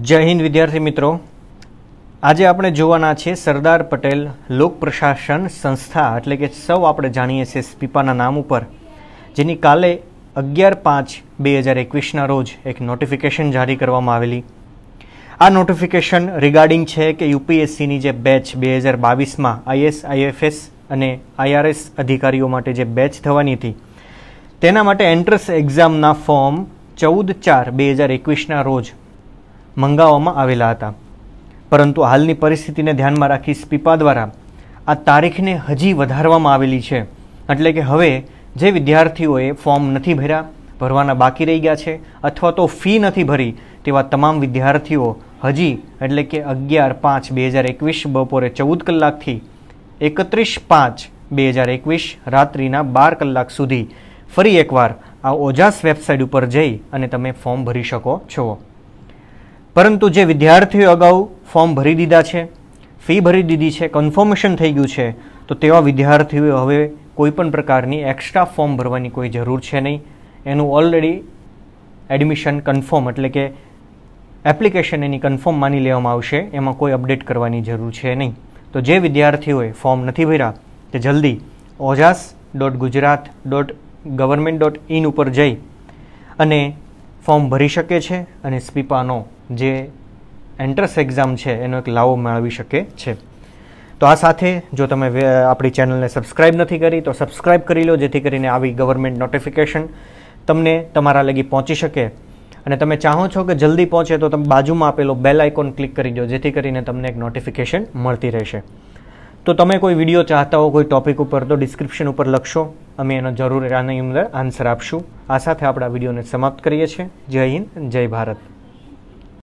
જય હિન્દ વિદ્યાર્થી મિત્રો આજે આપણે જોવાના છે સરદાર પટેલ લોક પ્રશાસન સંસ્થા એટલે કે સૌ આપણે જાણીએ છીએ સ્પીપાના નામ ઉપર જેની કાલે અગિયાર પાંચ બે હજાર એકવીસના રોજ એક નોટિફિકેશન જારી કરવામાં આવેલી આ નોટિફિકેશન રિગાર્ડિંગ છે કે યુપીએસસીની જે બેચ બે હજાર બાવીસમાં આઈએસ આઈએફએસ અને આઈઆરએસ અધિકારીઓ માટે જે બેચ થવાની હતી તેના માટે એન્ટ્રન્સ એક્ઝામના ફોર્મ ચૌદ ચાર બે હજાર એકવીસના રોજ મંગાવવામાં આવેલા હતા પરંતુ હાલની પરિસ્થિતિને ધ્યાનમાં રાખી સ્પીપા દ્વારા આ તારીખને હજી વધારવામાં આવેલી છે એટલે કે હવે જે વિદ્યાર્થીઓએ ફોર્મ નથી ભર્યા ભરવાના બાકી રહી ગયા છે અથવા તો ફી નથી ભરી તેવા તમામ વિદ્યાર્થીઓ હજી એટલે કે અગિયાર પાંચ બે હજાર એકવીસ બપોરે ચૌદ કલાકથી એકત્રીસ પાંચ બે હજાર એકવીસ રાત્રિના બાર કલાક સુધી ફરી એકવાર આ ઓજાસ વેબસાઇટ ઉપર જઈ અને તમે ફોર્મ ભરી શકો છો પરંતુ જે વિદ્યાર્થીઓ અગાઉ ફોર્મ ભરી દીધા છે ફી ભરી દીધી છે કન્ફર્મેશન થઈ ગયું છે તો તેવા વિદ્યાર્થીઓ હવે કોઈપણ પ્રકારની એક્સ્ટ્રા ફોર્મ ભરવાની કોઈ જરૂર છે નહીં એનું ઓલરેડી એડમિશન કન્ફર્મ એટલે કે એપ્લિકેશન એની કન્ફર્મ માની લેવામાં આવશે એમાં કોઈ અપડેટ કરવાની જરૂર છે નહીં તો જે વિદ્યાર્થીઓએ ફોર્મ નથી ભર્યા તે જલ્દી Ojas dot Gujarat dot government dot in ઉપર જઈ અને ફોર્મ ભરી શકે છે અને સ્પીપાનો જે એન્ટ્રન્સ એક્ઝામ છે એનો એક લાવો મેળવી શકે છે તો આ સાથે જો તમે આપણી ચેનલને સબસ્ક્રાઇબ નથી કરી તો સબસ્ક્રાઇબ કરી લો જેથી કરીને આવી ગવર્મેન્ટ નોટિફિકેશન તમને તમારા લગી પહોંચી શકે અને તમે ચાહો છો કે જલ્દી પહોંચે તો તમે બાજુમાં આપેલો બેલ આઇકોન ક્લિક કરી દો જેથી કરીને તમને એક નોટિફિકેશન મળતી રહેશે તો તમે કોઈ વિડીયો ચાહતા હો કોઈ ટોપિક ઉપર તો ડિસ્ક્રિપ્શન ઉપર લખશો અમે એનો જરૂર આની અંદર આન્સર આપશું આ સાથે આપણા વિડીયોને સમાપ્ત કરીએ છીએ જય હિન્દ જય ભારત